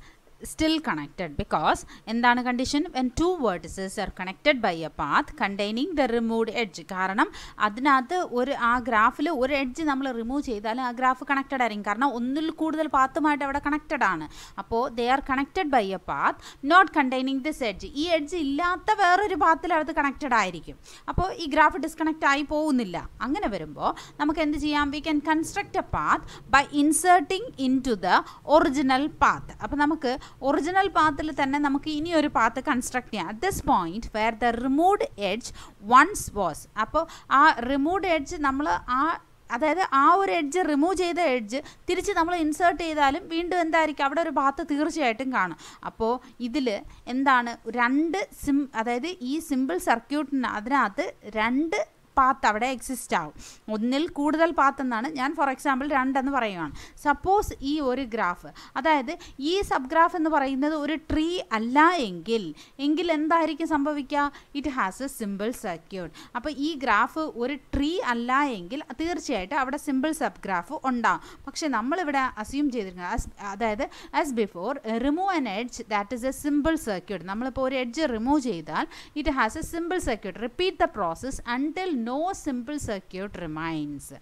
still connected because എന്താണ് condition when two vertices are connected by a path containing the removed edge കാരണം അതിനകത്ത് ഒരു ആ ഗ്രാഫിൽ ഒരു എഡ്ജ് നമ്മൾ റിമൂവ് ചെയ്താൽ ആ ഗ്രാഫ് കണക്റ്റഡ് ആയിരിക്കും കാരണം ഒന്നിൽ കൂടുതൽ പാത്തുമായിട്ട് അവിടെ കണക്റ്റഡ് ആണ് അപ്പോൾ they are connected by a path not containing this edge ഈ എഡ്ജ് ഇല്ലാത്ത വേറൊരു പാത്തിൽ അത് കണക്റ്റഡ് ആയിരിക്കും അപ്പോൾ ഈ ഗ്രാഫ് ഡിസ്കണക്റ്റ് ആയി പോകുന്നില്ല അങ്ങനെ വരുമ്പോൾ നമുക്ക് എന്ത് ചെയ്യാം we can construct a path by inserting into the original path അപ്പോൾ നമുക്ക് ഒറിജിനൽ പാത്തിൽ തന്നെ നമുക്ക് ഇനി ഒരു പാത്ത് കൺസ്ട്രക്ട് ചെയ്യാം at this point where the removed edge once was അപ്പോൾ ആ റിമൂവ്ഡ് എഡ്ജ് നമ്മൾ ആ അതായത് ആ ഒരു എഡ്ജ് റിമൂവ് ചെയ്ത എഡ്ജ് തിരിച്ച് നമ്മൾ ഇൻസേർട്ട് ചെയ്താലും വീണ്ടും എന്തായിരിക്കും അവിടെ ഒരു പാത്ത് തീർച്ചയായിട്ടും കാണും അപ്പോൾ ഇതിൽ എന്താണ് രണ്ട് സിം അതായത് ഈ സിമ്പിൾ സർക്യൂട്ടിന് അതിനകത്ത് രണ്ട് പാത്ത് അവിടെ എക്സിസ്റ്റ് ആവും ഒന്നിൽ കൂടുതൽ പാത്ത് എന്നാണ് ഞാൻ ഫോർ എക്സാമ്പിൾ രണ്ടെന്ന് പറയുകയാണ് സപ്പോസ് ഈ ഒരു ഗ്രാഫ് അതായത് ഈ സബ് ഗ്രാഫ് എന്ന് പറയുന്നത് ഒരു ട്രീ അല്ല എങ്കിൽ എങ്കിൽ എന്തായിരിക്കും സംഭവിക്കുക it has a simple circuit അപ്പോൾ ഈ ഗ്രാഫ് ഒരു ട്രീ അല്ല എങ്കിൽ തീർച്ചയായിട്ടും അവിടെ സിമ്പിൾ സബ് ഗ്രാഫ് ഉണ്ടാകും പക്ഷേ നമ്മളിവിടെ അസ്യൂം ചെയ്തിരിക്കുന്നത് അതായത് as before remove an edge that is a simple circuit നമ്മളിപ്പോൾ ഒരു എഡ്ജ് റിമൂവ് ചെയ്താൽ it has a simple circuit repeat the process until no simple circuit remains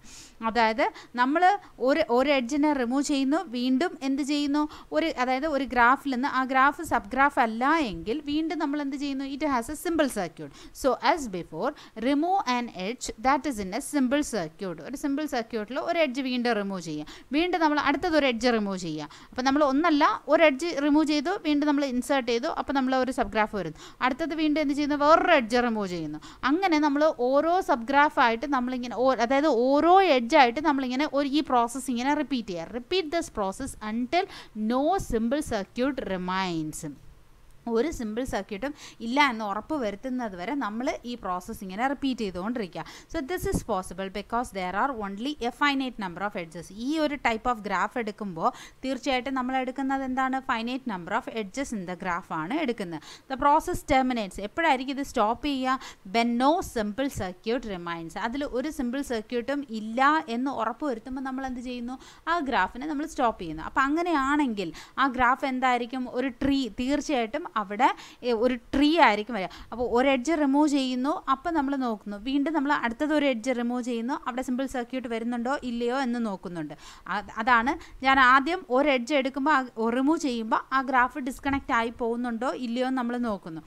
അതായത് നമ്മൾ ഒരു ഒരു എഡ്ജിനെ റിമൂവ് ചെയ്യുന്നു വീണ്ടും എന്ത് ചെയ്യുന്നു ഒരു അതായത് ഒരു ഗ്രാഫിൽ നിന്ന് ആ ഗ്രാഫ് സബ് ഗ്രാഫ് അല്ല എങ്കിൽ വീണ്ടും നമ്മൾ എന്ത് ചെയ്യുന്നു it has a simple circuit so as before remove and edge that is in a simple circuit ഒരു സിമ്പിൾ സർക്യൂട്ടിൽ ഒരു എഡ്ജ് വീണ്ടും റിമൂവ് ചെയ്യുക വീണ്ടും നമ്മൾ അടുത്തത് ഒരു എഡ്ജ് റിമൂവ് ചെയ്യുക അപ്പോൾ നമ്മൾ ഒന്നല്ല ഒരു എഡ്ജ് റിമൂവ് ചെയ്തു വീണ്ടും നമ്മൾ ഇൻസേർട്ട് ചെയ്തു അപ്പോൾ നമ്മൾ ഒരു സബ് ഗ്രാഫ് വരുന്നു അടുത്തത് വീണ്ടും എന്ത് ചെയ്യുന്നു വേറൊരു എഡ്ജ് റിമൂവ് ചെയ്യുന്നു അങ്ങനെ നമ്മൾ ഓരോ സബ് സബ് ഗ്രാഫായിട്ട് നമ്മളിങ്ങനെ അതായത് ഓരോ എഡ്ജായിട്ട് നമ്മളിങ്ങനെ ഒരു ഈ പ്രോസസ്സ് ഇങ്ങനെ റിപ്പീറ്റ് ചെയ്യാം repeat this process until no simple circuit remains ഒരു സിമ്പിൾ സർക്യൂട്ടും ഇല്ല എന്ന് ഉറപ്പ് വരുത്തുന്നത് വരെ നമ്മൾ ഈ പ്രോസസ്സ് ഇങ്ങനെ റിപ്പീറ്റ് ചെയ്തുകൊണ്ടിരിക്കുക so this is possible because there are only a finite number of edges ഈ ഒരു ടൈപ്പ് ഓഫ് ഗ്രാഫ് എടുക്കുമ്പോൾ തീർച്ചയായിട്ടും നമ്മൾ എടുക്കുന്നത് എന്താണ് finite number of edges in the ഗ്രാഫാണ് എടുക്കുന്നത് ദ പ്രോസസ് ടെർമിനേറ്റ്സ് എപ്പോഴായിരിക്കും ഇത് സ്റ്റോപ്പ് ചെയ്യുക when no simple circuit remains അതിൽ ഒരു സിമ്പിൾ സർക്യൂട്ടും ഇല്ല എന്ന് ഉറപ്പ് വരുത്തുമ്പോൾ നമ്മൾ എന്ത് ചെയ്യുന്നു ആ ഗ്രാഫിനെ നമ്മൾ സ്റ്റോപ്പ് ചെയ്യുന്നു അപ്പോൾ അങ്ങനെയാണെങ്കിൽ ആ ഗ്രാഫ് എന്തായിരിക്കും ഒരു ട്രീ തീർച്ചയായിട്ടും അവിടെ ഒരു ട്രീ ആയിരിക്കും വരിക അപ്പോൾ ഒരു എഡ്ജ് റിമൂവ് ചെയ്യുന്നു അപ്പോൾ നമ്മൾ നോക്കുന്നു വീണ്ടും നമ്മൾ അടുത്തത് ഒരു എഡ്ജ് റിമൂവ് ചെയ്യുന്നു അവിടെ സിമ്പിൾ സർക്യൂട്ട് വരുന്നുണ്ടോ ഇല്ലയോ എന്ന് നോക്കുന്നുണ്ട് അതാണ് ഞാൻ ആദ്യം ഒരു എഡ്ജ് എടുക്കുമ്പോൾ റിമൂവ് ചെയ്യുമ്പോൾ ആ ഗ്രാഫ് ഡിസ്കണക്റ്റ് ആയി പോകുന്നുണ്ടോ ഇല്ലയോ എന്ന് നമ്മൾ നോക്കുന്നു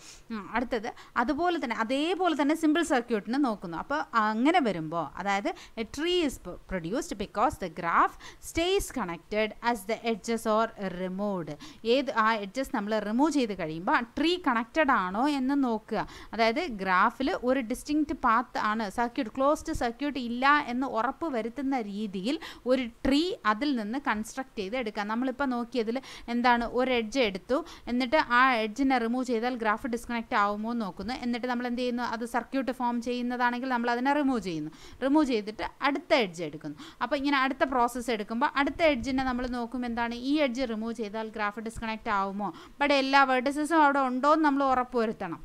അടുത്തത് അതുപോലെ തന്നെ അതേപോലെ തന്നെ സിമ്പിൾ സർക്യൂട്ടിന് നോക്കുന്നു അപ്പോൾ അങ്ങനെ വരുമ്പോൾ അതായത് a tree is produced because the graph stays connected as the edges are removed ഏത് ആ എഡ്ജസ് നമ്മൾ റിമൂവ് ചെയ്ത് കഴിയും ആ ട്രീ കണക്റ്റഡ് ആണോ എന്ന് നോക്കുക അതായത് ഗ്രാഫിൽ ഒരു ഡിസ്റ്റിങ്ക്റ്റ് പാത്ത് ആണ് സർക്യൂട്ട് ക്ലോസ്ഡ് സർക്യൂട്ട് ഇല്ല എന്ന് ഉറപ്പ് വരുത്തുന്ന രീതിയിൽ ഒരു ട്രീ അതിൽ നിന്ന് കൺസ്ട്രക്ട് ചെയ്ത് എടുക്കുക നമ്മളിപ്പോൾ നോക്കിയതിൽ എന്താണ് ഒരു എഡ്ജ് എടുത്തു എന്നിട്ട് ആ എഡ്ജിനെ റിമൂവ് ചെയ്താൽ ഗ്രാഫ് ഡിസ്കണക്റ്റ് ആവുമോ എന്ന് നോക്കുന്നു എന്നിട്ട് നമ്മൾ എന്ത് ചെയ്യുന്നു അത് സർക്യൂട്ട് ഫോം ചെയ്യുന്നതാണെങ്കിൽ നമ്മൾ അതിനെ റിമൂവ് ചെയ്യുന്നു റിമൂവ് ചെയ്തിട്ട് അടുത്ത എഡ്ജ് എടുക്കുന്നു അപ്പോൾ ഇങ്ങനെ അടുത്ത പ്രോസസ്സ് എടുക്കുമ്പോൾ അടുത്ത എഡ്ജിനെ നമ്മൾ നോക്കുമ്പോൾ എന്താണ് ഈ എഡ്ജ് റിമൂവ് ചെയ്താൽ ഗ്രാഫ് ഡിസ്കണക്റ്റ് ആവുമോ ബട്ട് എല്ലാ വേർഡസസ് പ്രോസസ്സ് അവിടെ ഉണ്ടോ എന്ന് നമ്മൾ ഉറപ്പ് വരുത്തണം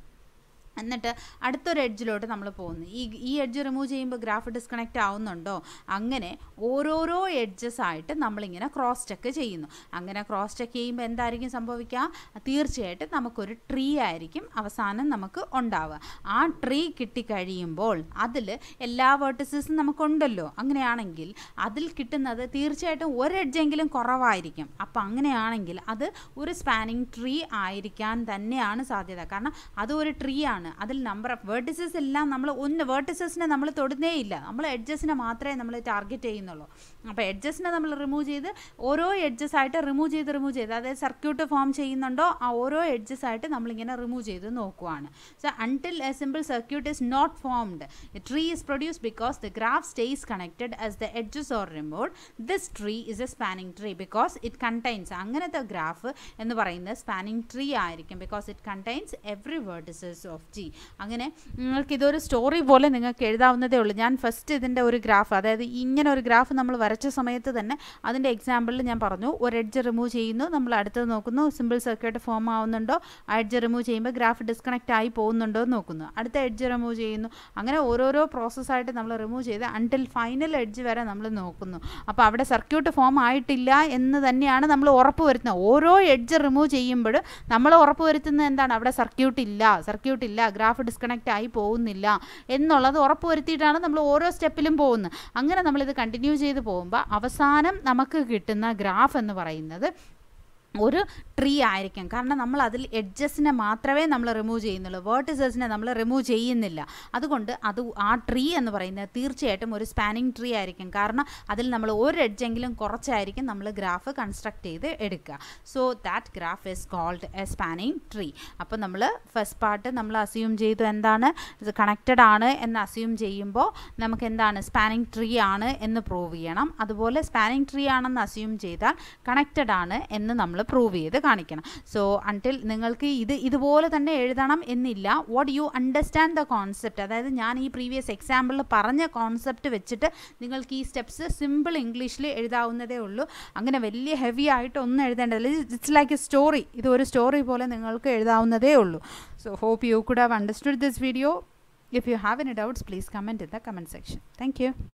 എന്നിട്ട് അടുത്തൊരു എഡ്ജിലോട്ട് നമ്മൾ പോകുന്നു ഈ ഈ എഡ്ജ് റിമൂവ് ചെയ്യുമ്പോൾ ഗ്രാഫ് ഡിസ്കണക്റ്റ് ആവുന്നുണ്ടോ അങ്ങനെ ഓരോരോ എഡ്ജസ് ആയിട്ട് നമ്മളിങ്ങനെ ക്രോസ് ചെക്ക് ചെയ്യുന്നു അങ്ങനെ ക്രോസ് ചെക്ക് ചെയ്യുമ്പോൾ എന്തായിരിക്കും സംഭവിക്കുക തീർച്ചയായിട്ടും നമുക്കൊരു ട്രീ ആയിരിക്കും അവസാനം നമുക്ക് ഉണ്ടാവുക ആ ട്രീ കിട്ടിക്കഴിയുമ്പോൾ അതിൽ എല്ലാ വേർട്ടിസും നമുക്കുണ്ടല്ലോ അങ്ങനെയാണെങ്കിൽ അതിൽ കിട്ടുന്നത് തീർച്ചയായിട്ടും ഒരു എഡ്ജെങ്കിലും കുറവായിരിക്കും അപ്പോൾ അങ്ങനെയാണെങ്കിൽ അത് ഒരു സ്പാനിങ് ട്രീ ആയിരിക്കാൻ തന്നെയാണ് സാധ്യത കാരണം അത് ഒരു ട്രീ ആണ് ആണ് അതിൽ നമ്പർ ഓഫ് വേർട്ടിസസ് എല്ലാം നമ്മൾ ഒന്ന് വേർട്ടിസസിനെ നമ്മൾ തൊടുന്നേയില്ല നമ്മൾ എഡ്ജസ്റ്റിനെ മാത്രമേ നമ്മൾ ടാർഗറ്റ് ചെയ്യുന്നുള്ളൂ അപ്പോൾ എഡ്ജസ്റ്റിനെ നമ്മൾ റിമൂവ് ചെയ്ത് ഓരോ എഡ്ജസ് ആയിട്ട് റിമൂവ് ചെയ്ത് റിമൂവ് ചെയ്ത് അതായത് സർക്യൂട്ട് ഫോം ചെയ്യുന്നുണ്ടോ ആ ഓരോ എഡ്ജസ് ആയിട്ട് നമ്മളിങ്ങനെ റിമൂവ് ചെയ്ത് നോക്കുവാണ് so until a simple circuit is not formed tree is produce because the graph stays connected as the edges are remove this tree is a spanning tree because it contains അങ്ങനത്തെ graph എന്ന് പറയുന്നത് spanning tree ആയിരിക്കും because it contains every vertices of G അങ്ങനെ നിങ്ങൾക്ക് ഇതൊരു story പോലെ നിങ്ങൾക്ക് എഴുതാവുന്നതേ ഉള്ളൂ ഞാൻ ഫസ്റ്റ് ഇതിൻ്റെ ഒരു ഗ്രാഫ് അതായത് ഇങ്ങനെ ഒരു ഗ്രാഫ് നമ്മൾ വരച്ച സമയത്ത് തന്നെ അതിൻ്റെ എക്സാമ്പിളിൽ ഞാൻ പറഞ്ഞു ഒരു എഡ്ജ് റിമൂവ് ചെയ്യുന്നു നമ്മൾ അടുത്തത് നോക്കുന്നു സിമ്പിൾ സർക്യൂട്ട് ഫോം ആവുന്നുണ്ടോ ആ എഡ്ജ് റിമൂവ് ചെയ്യുമ്പോൾ ഗ്രാഫ് ഡിസ്കണക്റ്റ് ആയി പോകുന്നുണ്ടോ എന്ന് നോക്കുന്നു അടുത്ത എഡ്ജ് റിമൂവ് ചെയ്യുന്നു അങ്ങനെ ഓരോരോ പ്രോസസ്സായിട്ട് നമ്മൾ റിമൂവ് ചെയ്ത് അൺടിൽ ഫൈനൽ എഡ്ജ് വരെ നമ്മൾ നോക്കുന്നു അപ്പോൾ അവിടെ സർക്യൂട്ട് ഫോം ആയിട്ടില്ല എന്ന് തന്നെയാണ് നമ്മൾ ഉറപ്പ് വരുത്തുന്നത് ഓരോ എഡ്ജ് റിമൂവ് ചെയ്യുമ്പോഴും നമ്മൾ ഉറപ്പ് വരുത്തുന്നത് എന്താണ് അവിടെ സർക്യൂട്ട് ഇല്ല സർക്യൂട്ട് ഇല്ല ഗ്രാഫ് ഡിസ്കണക്റ്റ് ആയി പോകുന്നില്ല എന്നുള്ളത് ഉറപ്പുവരുത്തിയിട്ടാണ് നമ്മൾ ഓരോ സ്റ്റെപ്പിലും പോകുന്നത് അങ്ങനെ നമ്മളിത് കണ്ടിന്യൂ ചെയ്ത് പോകുമ്പോൾ അവസാനം നമുക്ക് കിട്ടുന്ന ഗ്രാഫ് എന്ന് പറയുന്നത് ഒരു ട്രീ ആയിരിക്കും കാരണം നമ്മൾ അതിൽ എഡ്ജസിനെ മാത്രമേ നമ്മൾ റിമൂവ് ചെയ്യുന്നുള്ളൂ വേർട്ടിസസിനെ നമ്മൾ റിമൂവ് ചെയ്യുന്നില്ല അതുകൊണ്ട് അത് ആ ട്രീ എന്ന് പറയുന്നത് തീർച്ചയായിട്ടും ഒരു സ്പാനിങ് ട്രീ ആയിരിക്കും കാരണം അതിൽ നമ്മൾ ഒരു എഡ്ജെങ്കിലും കുറച്ചായിരിക്കും നമ്മൾ ഗ്രാഫ് കൺസ്ട്രക്ട് ചെയ്ത് എടുക്കുക so that graph is called a spanning tree അപ്പോൾ നമ്മൾ ഫസ്റ്റ് പാർട്ട് നമ്മൾ അസ്യൂം ചെയ്തു എന്താണ് കണക്റ്റഡ് ആണ് എന്ന് അസ്യൂം ചെയ്യുമ്പോൾ നമുക്ക് എന്താണ് സ്പാനിങ് ട്രീ ആണ് എന്ന് പ്രൂവ് ചെയ്യണം അതുപോലെ സ്പാനിങ് ട്രീ ആണെന്ന് അസ്യൂം ചെയ്താൽ കണക്റ്റഡ് ആണ് എന്ന് നമ്മൾ പ്രൂവ് ചെയ്ത് കാണിക്കണം സോ അൺടിൽ നിങ്ങൾക്ക് ഇത് ഇതുപോലെ തന്നെ എഴുതണം എന്നില്ല what you understand the concept അതായത് ഞാൻ ഈ പ്രീവിയസ് എക്സാമ്പിളിൽ പറഞ്ഞ കോൺസെപ്റ്റ് വെച്ചിട്ട് നിങ്ങൾക്ക് ഈ സ്റ്റെപ്സ് സിമ്പിൾ ഇംഗ്ലീഷിൽ എഴുതാവുന്നതേ ഉള്ളൂ അങ്ങനെ വലിയ ഹെവി ആയിട്ട് ഒന്നും എഴുതേണ്ടതില്ല ഇറ്റ്സ് ലൈക്ക് എ സ്റ്റോറി ഇത് ഒരു സ്റ്റോറി പോലെ നിങ്ങൾക്ക് എഴുതാവുന്നതേ ഉള്ളൂ so hope you could have understood this video If you have any doubts, please comment in the comment section. Thank you.